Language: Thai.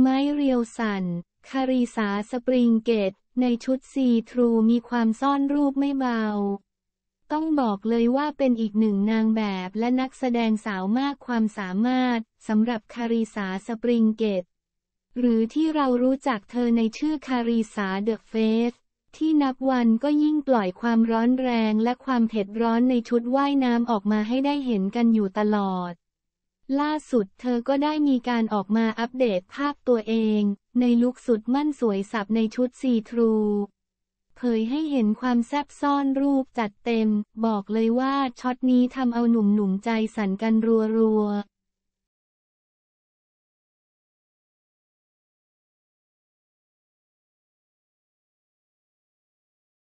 ไม้เรียวสัน คาริสาสปริงเกต ในชุดซีทรูมีความซ่อนรูปไม่เบา ต้องบอกเลยว่าเป็นอีกหนึ่งนางแบบและนักแสดงสาวมากความสามารถสำหรับคาริสาสปริงเกต หรือที่เรารู้จักเธอในชื่อคาริสาเดอะเฟสที่นับวันก็ยิ่งปล่อยความร้อนแรงและความเผ็ดร้อนในชุดว่ายน้ำออกมาให้ได้เห็นกันอยู่ตลอดล่าสุดเธอก็ได้มีการออกมาอัปเดตภาพตัวเอง ในลุคสุดมั่นสวยสับในชุดซีทรู เผยให้เห็นความแซบซ่อนรูปจัดเต็ม บอกเลยว่าช็อตนี้ทำเอาหนุ่มๆใจสั่นกันรัวๆ